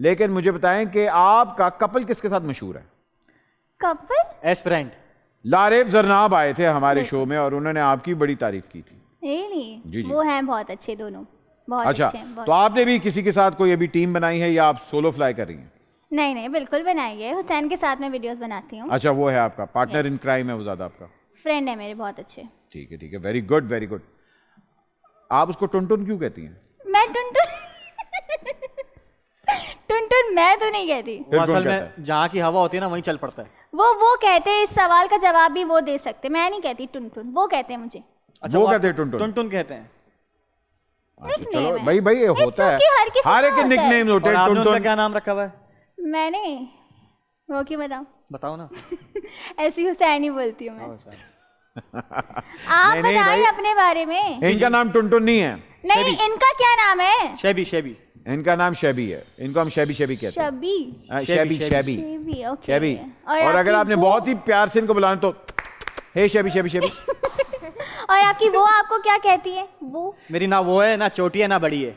लेकिन मुझे बताएं कि आपका कपल किसके साथ मशहूर है कपल एस फ्रेंड लारेब जरनाब आए थे हमारे शो में और उन्होंने आपकी बड़ी तारीफ की थी really? जी जी वो हैं बहुत अच्छे दोनों बहुत अच्छा अच्छे, हैं, बहुत तो आपने भी किसी के साथ कोई अभी टीम बनाई है या आप सोलो फ्लाई कर रही हैं नहीं नहीं बिल्कुल बनाई है हुसैन के साथ में वीडियोस बनाती हूं। अच्छा वो है आपका पार्टनर इन क्राइम है वो ज़्यादा आपका फ्रेंड है मेरे बहुत अच्छे ठीक है ठीक है वेरी गुड वेरी गुड आप उसको टुन क्यों कहती हैं मैं टुन टुन टुन टुन मैं तो नहीं कहती असल में जहाँ की हवा होती है ना वहीं चल पड़ता है वो वो कहते हैं इस सवाल का जवाब भी वो दे सकते मैं नहीं कहती टुन टुन वो कहते हैं मुझे अच्छा वो कहते हैं टुन टुन टुन कहते हैं अच्छा, चलो भाई भाई होता है हर एक निक नेम होते हैं टुन टुन क्या नाम रखा हुआ है मैंने बताओ बताओ ना ऐसी हुसैन ही बोलती हूँ मैं हाँ, आप बताइए अपने बारे में इनका नाम टुन टुन नहीं है नहीं इनका क्या नाम है शेबी शेबी इनका नाम शेबी है इनको हम शेबी शेबी कहते हैं शेबी हाँ, शेबी शेबी शैबी और अगर आपने बहुत ही प्यार से इनको बुलाना तो हे शेबी शेबी शेबी और आपकी वो आपको क्या कहती है वो मेरी ना वो है ना छोटी है ना बड़ी है